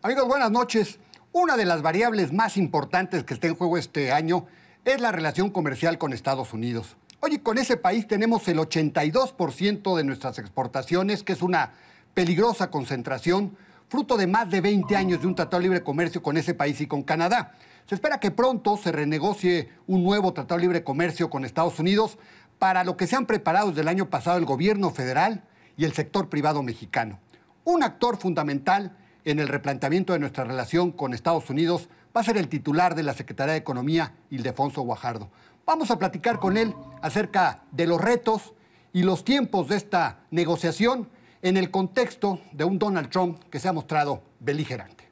Amigos, buenas noches. Una de las variables más importantes que está en juego este año es la relación comercial con Estados Unidos. Oye, con ese país tenemos el 82% de nuestras exportaciones, que es una peligrosa concentración, fruto de más de 20 años de un tratado de libre comercio con ese país y con Canadá. Se espera que pronto se renegocie un nuevo tratado de libre comercio con Estados Unidos, para lo que se han preparado desde el año pasado el gobierno federal y el sector privado mexicano. Un actor fundamental en el replanteamiento de nuestra relación con Estados Unidos va a ser el titular de la Secretaría de Economía, Ildefonso Guajardo. Vamos a platicar con él acerca de los retos y los tiempos de esta negociación en el contexto de un Donald Trump que se ha mostrado beligerante.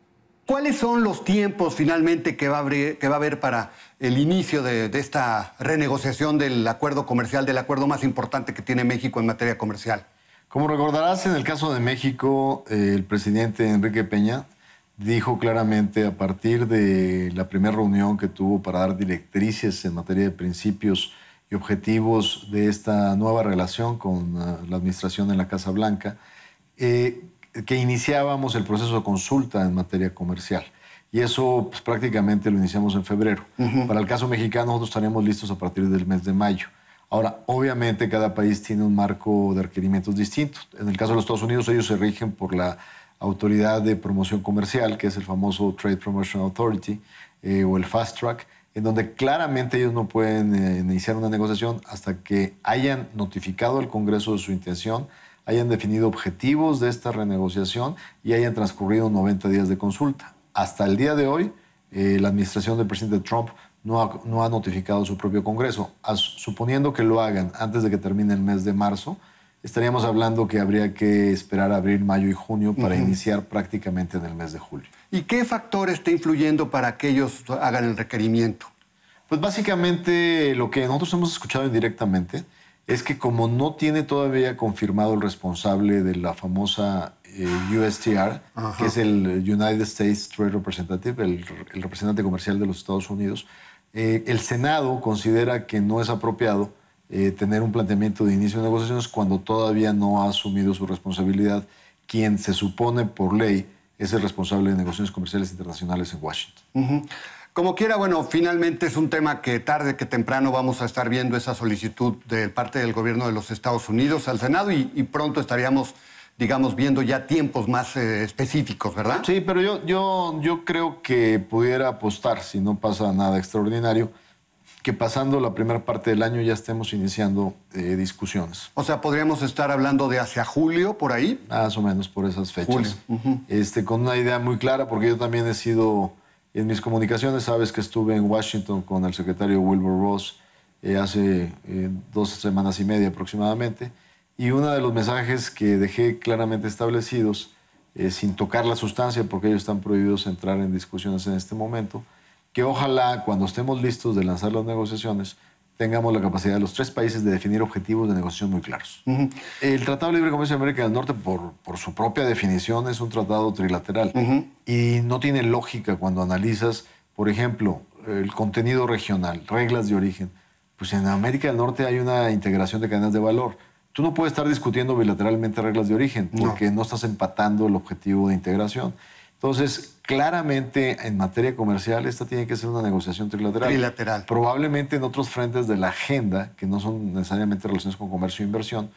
¿Cuáles son los tiempos finalmente que va a haber, para el inicio de esta renegociación del acuerdo comercial, del acuerdo más importante que tiene México en materia comercial? Como recordarás, en el caso de México, eh, el presidente Enrique Peña dijo claramente a partir de la primera reunión que tuvo para dar directrices en materia de principios y objetivos de esta nueva relación con ah, la administración en la Casa Blanca, eh, que iniciábamos el proceso de consulta en materia comercial. Y eso pues, prácticamente lo iniciamos en febrero. Para el caso mexicano, nosotros estaremos listos a partir del mes de mayo. Ahora, obviamente cada país tiene un marco de requerimientos distinto. En el caso de los Estados Unidos, ellos se rigen por la Autoridad de Promoción Comercial, que es el famoso Trade Promotion Authority eh, o el Fast Track, en donde claramente ellos no pueden eh, iniciar una negociación hasta que hayan notificado al Congreso de su intención, hayan definido objetivos de esta renegociación y hayan transcurrido 90 días de consulta. Hasta el día de hoy, eh, la administración del presidente Trump no ha, notificado su propio Congreso. suponiendo que lo hagan antes de que termine el mes de marzo, estaríamos hablando que habría que esperar abril, mayo y junio para iniciar prácticamente en el mes de julio. ¿Y qué factor está influyendo para que ellos hagan el requerimiento? Pues básicamente lo que nosotros hemos escuchado indirectamente es que como no tiene todavía confirmado el responsable de la famosa eh, USTR, que es el United States Trade Representative, el representante comercial de los Estados Unidos, eh, el Senado considera que no es apropiado eh, tener un planteamiento de inicio de negociaciones cuando todavía no ha asumido su responsabilidad quien se supone por ley es el responsable de negociaciones comerciales internacionales en Washington. Como quiera, bueno, finalmente es un tema que tarde que temprano vamos a estar viendo esa solicitud de parte del gobierno de los Estados Unidos al Senado y pronto estaríamos digamos, viendo ya tiempos más eh, específicos, ¿verdad? Sí, pero yo, yo, creo que pudiera apostar, si no pasa nada extraordinario, que pasando la primera parte del año ya estemos iniciando eh, discusiones. O sea, podríamos estar hablando de hacia julio, por ahí. Más o menos por esas fechas. este, con una idea muy clara, porque yo también he sido, en mis comunicaciones, sabes que estuve en Washington con el secretario Wilbur Ross eh, hace dos semanas y media aproximadamente. Y uno de los mensajes que dejé claramente establecidos, sin tocar la sustancia, porque ellos están prohibidos entrar en discusiones en este momento, que ojalá cuando estemos listos de lanzar las negociaciones, tengamos la capacidad de los tres países de definir objetivos de negociación muy claros. El Tratado de Libre Comercio de América del Norte, por, su propia definición, es un tratado trilateral y no tiene lógica cuando analizas, por ejemplo, el contenido regional, reglas de origen. Pues en América del Norte hay una integración de cadenas de valor. Tú no puedes estar discutiendo bilateralmente reglas de origen porque no, estás empatando el objetivo de integración. Entonces, claramente en materia comercial, esta tiene que ser una negociación trilateral. Trilateral. Probablemente en otros frentes de la agenda, que no son necesariamente relaciones con comercio e inversión,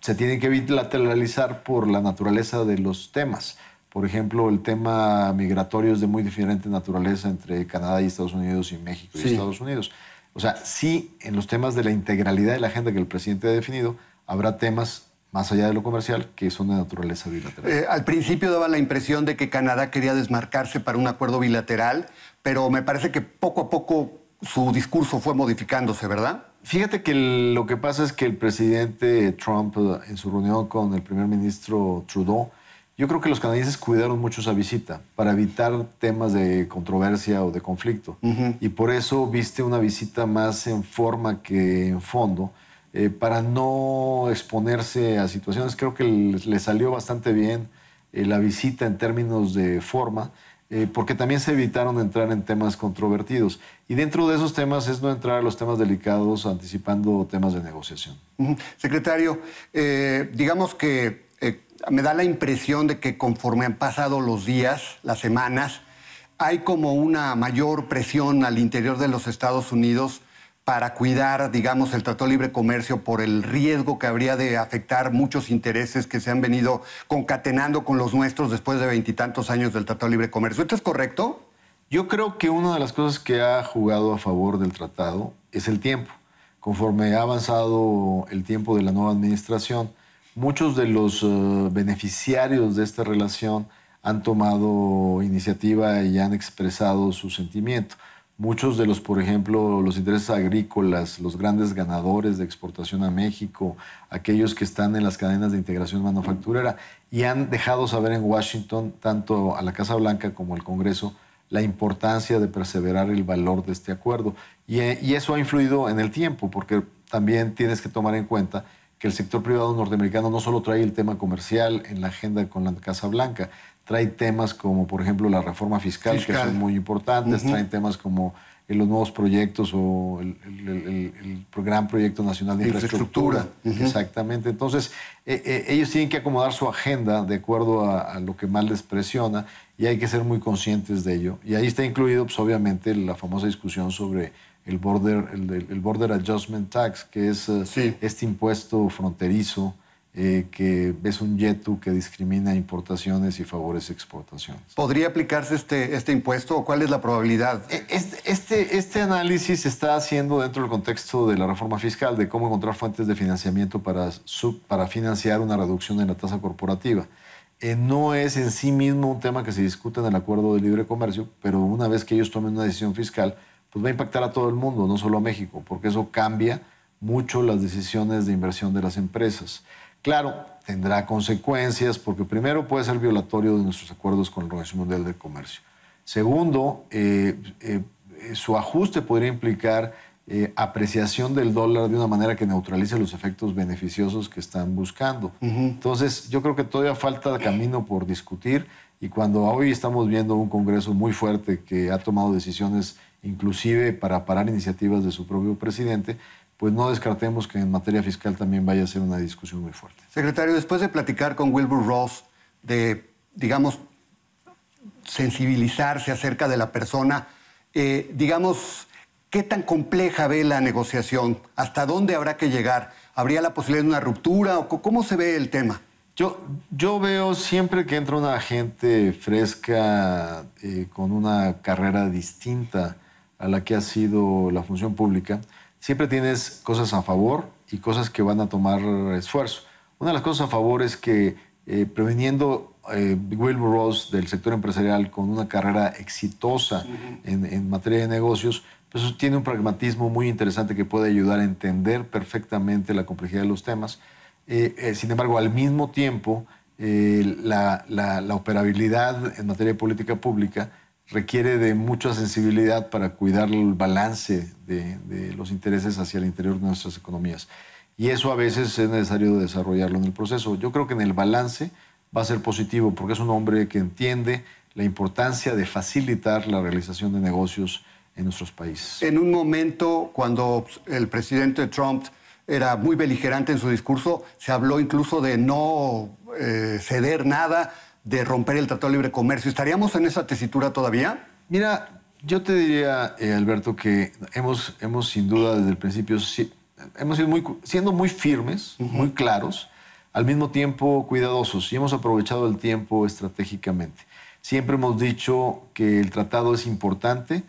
se tienen que bilateralizar por la naturaleza de los temas. Por ejemplo, el tema migratorio es de muy diferente naturaleza entre Canadá y Estados Unidos y México y Estados Unidos. O sea, sí, en los temas de la integralidad de la agenda que el presidente ha definido, habrá temas más allá de lo comercial, que son de naturaleza bilateral. Eh, al principio daba la impresión de que Canadá quería desmarcarse para un acuerdo bilateral, pero me parece que poco a poco su discurso fue modificándose, ¿verdad? Fíjate que lo que pasa es que el presidente Trump, eh, en su reunión con el primer ministro Trudeau, yo creo que los canadienses cuidaron mucho esa visita para evitar temas de controversia o de conflicto. Y por eso viste una visita más en forma que en fondo eh, para no exponerse a situaciones. Creo que le salió bastante bien eh, la visita en términos de forma, eh, porque también se evitaron entrar en temas controvertidos. Y dentro de esos temas es no entrar a los temas delicados anticipando temas de negociación. Secretario, digamos que me da la impresión de que conforme han pasado los días, las semanas, hay como una mayor presión al interior de los Estados Unidos para cuidar, digamos, el Tratado Libre Comercio por el riesgo que habría de afectar muchos intereses que se han venido concatenando con los nuestros después de veintitantos años del Tratado Libre Comercio. ¿Esto es correcto? Yo creo que una de las cosas que ha jugado a favor del tratado es el tiempo. Conforme ha avanzado el tiempo de la nueva administración, muchos de los eh, beneficiarios de esta relación han tomado iniciativa y han expresado su sentimiento. Muchos de los, por ejemplo, los intereses agrícolas, los grandes ganadores de exportación a México, aquellos que están en las cadenas de integración manufacturera y han dejado saber en Washington, tanto a la Casa Blanca como al Congreso, la importancia de perseverar el valor de este acuerdo. Y, eh, eso ha influido en el tiempo, porque también tienes que tomar en cuenta que el sector privado norteamericano no solo trae el tema comercial en la agenda con la Casa Blanca, trae temas como, por ejemplo, la reforma fiscal, que son muy importantes, Traen temas como eh, los nuevos proyectos o el, gran proyecto nacional de infraestructura. Exactamente. Entonces, eh, eh, ellos tienen que acomodar su agenda de acuerdo a, lo que más les presiona y hay que ser muy conscientes de ello. Y ahí está incluido, pues, obviamente, la famosa discusión sobre el border, el, border adjustment tax, que es este impuesto fronterizo eh, que es un YETU que discrimina importaciones y favorece exportaciones. ¿Podría aplicarse este, este impuesto o cuál es la probabilidad? E, este, este, análisis se está haciendo dentro del contexto de la reforma fiscal, de cómo encontrar fuentes de financiamiento para, para financiar una reducción en la tasa corporativa. Eh, no es en sí mismo un tema que se discute en el acuerdo de libre comercio, pero una vez que ellos tomen una decisión fiscal, pues va a impactar a todo el mundo, no solo a México, porque eso cambia mucho las decisiones de inversión de las empresas. Claro, tendrá consecuencias porque primero puede ser violatorio de nuestros acuerdos con el Organización Mundial del Comercio. Segundo, eh, eh, su ajuste podría implicar eh, apreciación del dólar de una manera que neutralice los efectos beneficiosos que están buscando. Entonces, yo creo que todavía falta camino por discutir y cuando hoy estamos viendo un Congreso muy fuerte que ha tomado decisiones inclusive para parar iniciativas de su propio presidente, pues no descartemos que en materia fiscal también vaya a ser una discusión muy fuerte. Secretario, después de platicar con Wilbur Ross de, digamos, sensibilizarse acerca de la persona, eh, digamos, ¿qué tan compleja ve la negociación? ¿Hasta dónde habrá que llegar? ¿Habría la posibilidad de una ruptura? ¿Cómo se ve el tema? Yo, yo veo siempre que entra una gente fresca, eh, con una carrera distinta a la que ha sido la función pública, siempre tienes cosas a favor y cosas que van a tomar esfuerzo. Una de las cosas a favor es que eh, Will eh, Wilbur Ross del sector empresarial con una carrera exitosa en, materia de negocios, pues tiene un pragmatismo muy interesante que puede ayudar a entender perfectamente la complejidad de los temas. Eh, eh, sin embargo, al mismo tiempo, la, la operabilidad en materia de política pública requiere de mucha sensibilidad para cuidar el balance de, los intereses hacia el interior de nuestras economías. Y eso a veces es necesario desarrollarlo en el proceso. Yo creo que en el balance va a ser positivo porque es un hombre que entiende la importancia de facilitar la realización de negocios en nuestros países. En un momento cuando el presidente Trump era muy beligerante en su discurso, se habló incluso de no eh, ceder nada de romper el Tratado de Libre Comercio. ¿Estaríamos en esa tesitura todavía? Mira, yo te diría, eh, Alberto, que hemos, hemos sin duda desde el principio, hemos sido muy, siendo muy firmes, muy claros, al mismo tiempo cuidadosos y hemos aprovechado el tiempo estratégicamente. Siempre hemos dicho que el tratado es importante,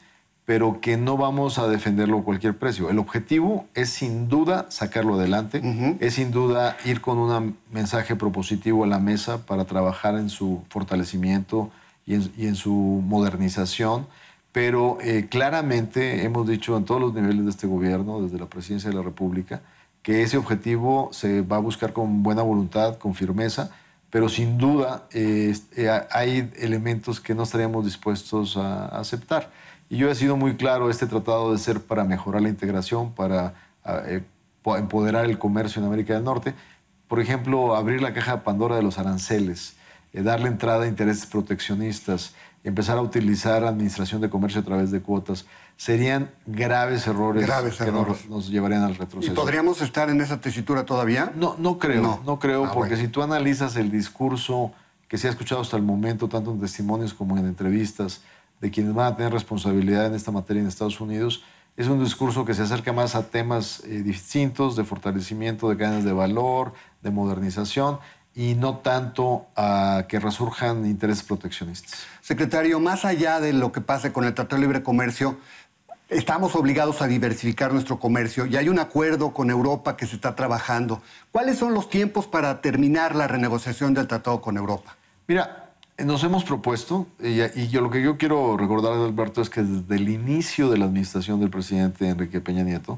pero que no vamos a defenderlo a cualquier precio. El objetivo es sin duda sacarlo adelante, es sin duda ir con un mensaje propositivo a la mesa para trabajar en su fortalecimiento y en, su modernización, pero eh, claramente hemos dicho en todos los niveles de este gobierno, desde la presidencia de la República, que ese objetivo se va a buscar con buena voluntad, con firmeza, pero sin duda eh, eh, hay elementos que no estaríamos dispuestos a aceptar. Y yo he sido muy claro, este tratado de ser para mejorar la integración, para ah, eh, empoderar el comercio en América del Norte. Por ejemplo, abrir la caja de Pandora de los aranceles, eh, darle entrada a intereses proteccionistas, empezar a utilizar administración de comercio a través de cuotas, serían graves errores graves que Nos, llevarían al retroceso. ¿Y podríamos estar en esa tesitura todavía? No, no creo, no, creo, ah, porque si tú analizas el discurso que se ha escuchado hasta el momento, tanto en testimonios como en entrevistas, de quienes van a tener responsabilidad en esta materia en Estados Unidos, es un discurso que se acerca más a temas eh, distintos de fortalecimiento de cadenas de valor, de modernización y no tanto a que resurjan intereses proteccionistas. Secretario, más allá de lo que pase con el Tratado de Libre Comercio, estamos obligados a diversificar nuestro comercio y hay un acuerdo con Europa que se está trabajando. ¿Cuáles son los tiempos para terminar la renegociación del tratado con Europa? Mira, nos hemos propuesto, y, yo lo que yo quiero recordar, Alberto, es que desde el inicio de la administración del presidente Enrique Peña Nieto,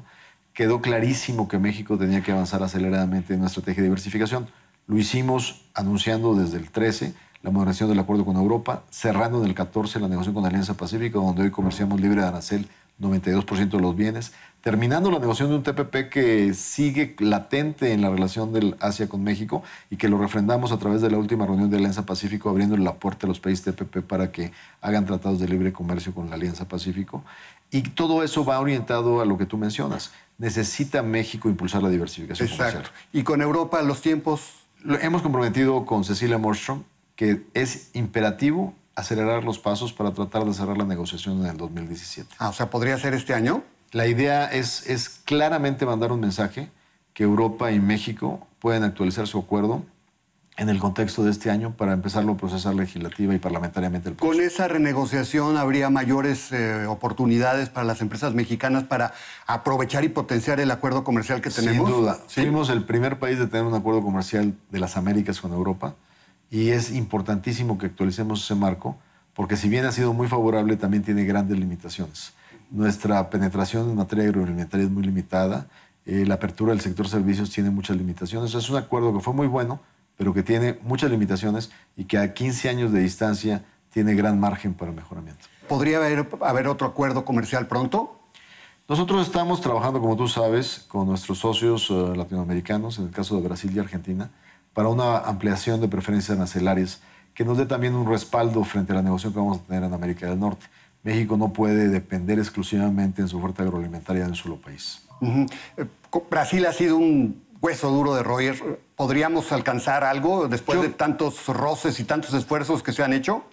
quedó clarísimo que México tenía que avanzar aceleradamente en una estrategia de diversificación. Lo hicimos anunciando desde el 13 la moderación del acuerdo con Europa, cerrando en el 14 la negociación con Alianza Pacífica, donde hoy comerciamos libre de arancel 92% de los bienes, terminando la negociación de un TPP que sigue latente en la relación del Asia con México y que lo refrendamos a través de la última reunión de Alianza Pacífico, abriendo la puerta a los países TPP para que hagan tratados de libre comercio con la Alianza Pacífico. Y todo eso va orientado a lo que tú mencionas. Necesita México impulsar la diversificación Exacto. Y con Europa los tiempos... hemos comprometido con Cecilia Morstrom que es imperativo acelerar los pasos para tratar de cerrar la negociación en el 2017. Ah, o sea, ¿podría ser este año? La idea es, claramente mandar un mensaje que Europa y México pueden actualizar su acuerdo en el contexto de este año para empezarlo a procesar legislativa y parlamentariamente. El proceso. Con esa renegociación habría mayores eh, oportunidades para las empresas mexicanas para aprovechar y potenciar el acuerdo comercial que tenemos. Sin duda, fuimos el primer país de tener un acuerdo comercial de las Américas con Europa y es importantísimo que actualicemos ese marco porque si bien ha sido muy favorable también tiene grandes limitaciones. Nuestra penetración en materia agroalimentaria es muy limitada. Eh, la apertura del sector servicios tiene muchas limitaciones. Es un acuerdo que fue muy bueno, pero que tiene muchas limitaciones y que a 15 años de distancia tiene gran margen para mejoramiento. ¿Podría haber, otro acuerdo comercial pronto? Nosotros estamos trabajando, como tú sabes, con nuestros socios eh, latinoamericanos, en el caso de Brasil y Argentina, para una ampliación de preferencias arancelarias que nos dé también un respaldo frente a la negociación que vamos a tener en América del Norte. México no puede depender exclusivamente en su oferta agroalimentaria de un solo país. Eh, Brasil ha sido un hueso duro de roer. ¿Podríamos alcanzar algo después de tantos roces y tantos esfuerzos que se han hecho?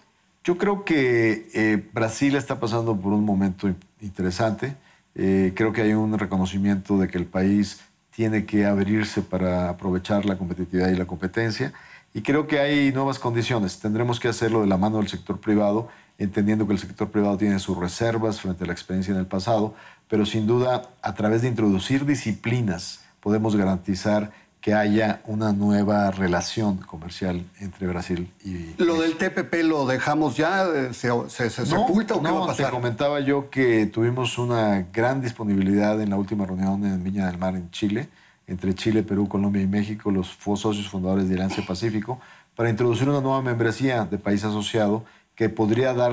Yo creo que eh, Brasil está pasando por un momento interesante. Eh, creo que hay un reconocimiento de que el país tiene que abrirse para aprovechar la competitividad y la competencia. Y creo que hay nuevas condiciones. Tendremos que hacerlo de la mano del sector privado entendiendo que el sector privado tiene sus reservas frente a la experiencia en el pasado, pero sin duda a través de introducir disciplinas podemos garantizar que haya una nueva relación comercial entre Brasil y ¿Lo del TPP lo dejamos ya? ¿Se, se, sepulta o qué no, va a pasar? Te comentaba yo que tuvimos una gran disponibilidad en la última reunión en Viña del Mar, en Chile, entre Chile, Perú, Colombia y México, los socios fundadores de Alianza Pacífico, para introducir una nueva membresía de país asociado que podría dar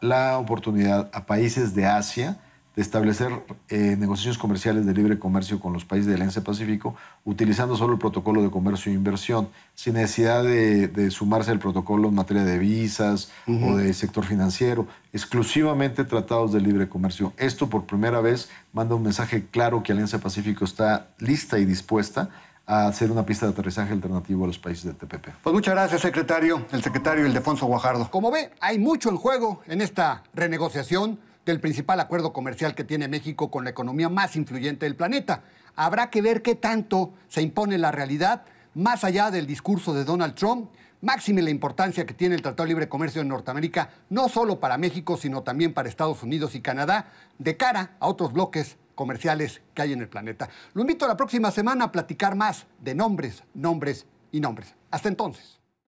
la, oportunidad a países de Asia de establecer eh, negociaciones comerciales de libre comercio con los países del Alianza Pacífico, utilizando solo el protocolo de comercio e inversión, sin necesidad de, sumarse al protocolo en materia de visas o de sector financiero, exclusivamente tratados de libre comercio. Esto por primera vez manda un mensaje claro que Alianza Pacífico está lista y dispuesta a hacer una pista de aterrizaje alternativo a los países del TPP. Pues muchas gracias, secretario, el secretario Ildefonso Guajardo. Como ve, hay mucho en juego en esta renegociación del principal acuerdo comercial que tiene México con la economía más influyente del planeta. Habrá que ver qué tanto se impone la realidad más allá del discurso de Donald Trump, máxime la importancia que tiene el Tratado de Libre Comercio en Norteamérica, no solo para México, sino también para Estados Unidos y Canadá, de cara a otros bloques comerciales que hay en el planeta. Lo invito a la próxima semana a platicar más de nombres, nombres y nombres. Hasta entonces.